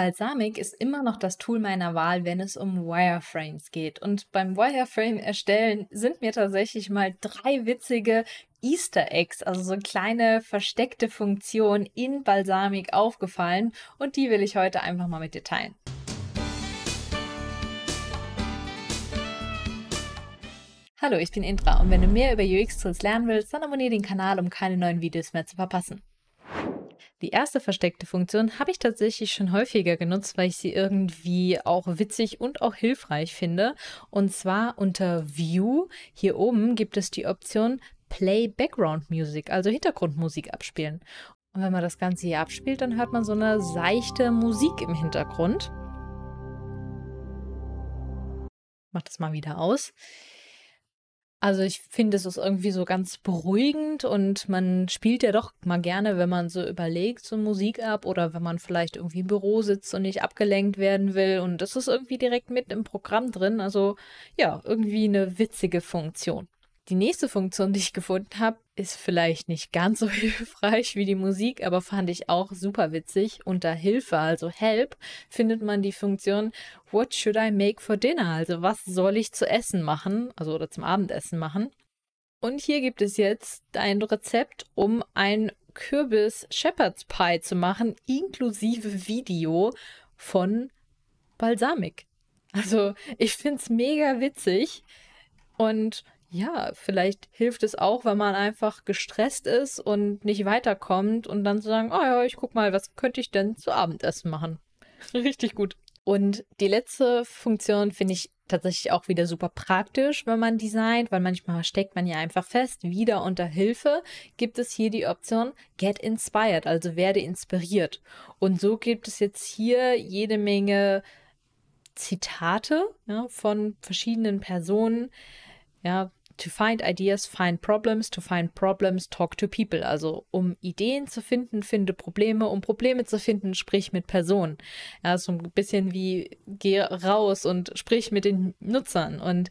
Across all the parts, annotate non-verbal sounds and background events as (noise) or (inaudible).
Balsamic ist immer noch das Tool meiner Wahl, wenn es um Wireframes geht. Und beim Wireframe-Erstellen sind mir tatsächlich mal drei witzige Easter Eggs, also so kleine versteckte Funktionen in Balsamic aufgefallen. Und die will ich heute einfach mal mit dir teilen. Hallo, ich bin Indra und wenn du mehr über UX-Tools lernen willst, dann abonniere den Kanal, um keine neuen Videos mehr zu verpassen. Die erste versteckte Funktion habe ich tatsächlich schon häufiger genutzt, weil ich sie irgendwie auch witzig und auch hilfreich finde. Und zwar unter View hier oben gibt es die Option Play Background Music, also Hintergrundmusik abspielen. Und wenn man das Ganze hier abspielt, dann hört man so eine seichte Musik im Hintergrund. Mach das mal wieder aus. Also ich finde, es ist irgendwie so ganz beruhigend und man spielt ja doch mal gerne, wenn man so überlegt, so Musik ab oder wenn man vielleicht irgendwie im Büro sitzt und nicht abgelenkt werden will. Und das ist irgendwie direkt mit im Programm drin. Also ja, irgendwie eine witzige Funktion. Die nächste Funktion, die ich gefunden habe, ist vielleicht nicht ganz so (laughs) hilfreich wie die Musik, aber fand ich auch super witzig. Unter Hilfe, also Help, findet man die Funktion What should I make for dinner? Also was soll ich zu essen machen, also oder zum Abendessen machen? Und hier gibt es jetzt ein Rezept, um ein Kürbis Shepherd's Pie zu machen, inklusive Video von Balsamic. Also ich finde es mega witzig und ja, vielleicht hilft es auch, wenn man einfach gestresst ist und nicht weiterkommt und dann zu sagen, oh ja, ich guck mal, was könnte ich denn zu Abendessen machen? (laughs) Richtig gut. Und die letzte Funktion finde ich tatsächlich auch wieder super praktisch, wenn man designt, weil manchmal steckt man ja einfach fest. Wieder unter Hilfe gibt es hier die Option Get Inspired, also werde inspiriert. Und so gibt es jetzt hier jede Menge Zitate ja, von verschiedenen Personen. Ja, To find ideas, find problems. To find problems, talk to people. Also um Ideen zu finden, finde Probleme. Um Probleme zu finden, sprich mit Personen. Ja, so ein bisschen wie geh raus und sprich mit den Nutzern. Und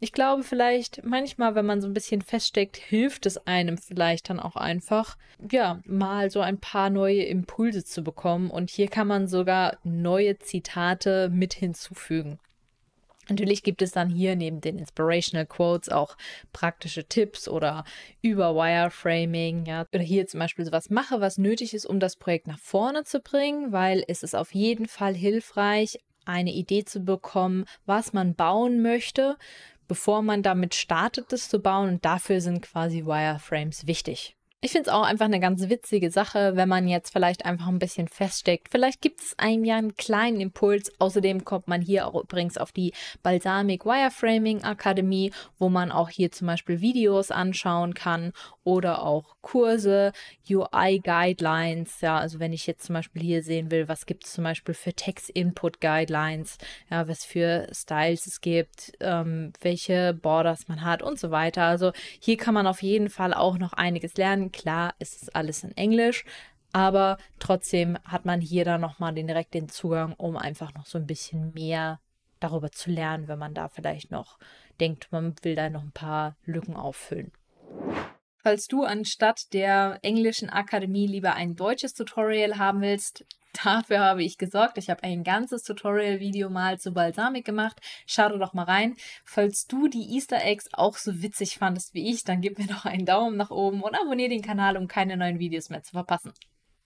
ich glaube vielleicht manchmal, wenn man so ein bisschen feststeckt, hilft es einem vielleicht dann auch einfach, ja, mal so ein paar neue Impulse zu bekommen. Und hier kann man sogar neue Zitate mit hinzufügen. Natürlich gibt es dann hier neben den Inspirational Quotes auch praktische Tipps oder über Wireframing, ja, oder hier zum Beispiel sowas mache, was nötig ist, um das Projekt nach vorne zu bringen, weil es ist auf jeden Fall hilfreich, eine Idee zu bekommen, was man bauen möchte, bevor man damit startet, das zu bauen. Und dafür sind quasi Wireframes wichtig. Ich finde es auch einfach eine ganz witzige Sache, wenn man jetzt vielleicht einfach ein bisschen feststeckt. Vielleicht gibt es einem ja einen kleinen Impuls. Außerdem kommt man hier auch übrigens auf die Balsamic Wireframing Akademie, wo man auch hier zum Beispiel Videos anschauen kann oder auch Kurse, UI-Guidelines, ja, also wenn ich jetzt zum Beispiel hier sehen will, was gibt es zum Beispiel für Text-Input-Guidelines, ja, was für Styles es gibt, ähm, welche Borders man hat und so weiter. Also hier kann man auf jeden Fall auch noch einiges lernen. Klar, es ist alles in Englisch, aber trotzdem hat man hier dann nochmal direkt den Zugang, um einfach noch so ein bisschen mehr darüber zu lernen, wenn man da vielleicht noch denkt, man will da noch ein paar Lücken auffüllen. Falls du anstatt der englischen Akademie lieber ein deutsches Tutorial haben willst, (laughs) dafür habe ich gesorgt. Ich habe ein ganzes Tutorial-Video mal zu Balsamic gemacht. Schau doch mal rein. Falls du die Easter Eggs auch so witzig fandest wie ich, dann gib mir doch einen Daumen nach oben und abonniere den Kanal, um keine neuen Videos mehr zu verpassen.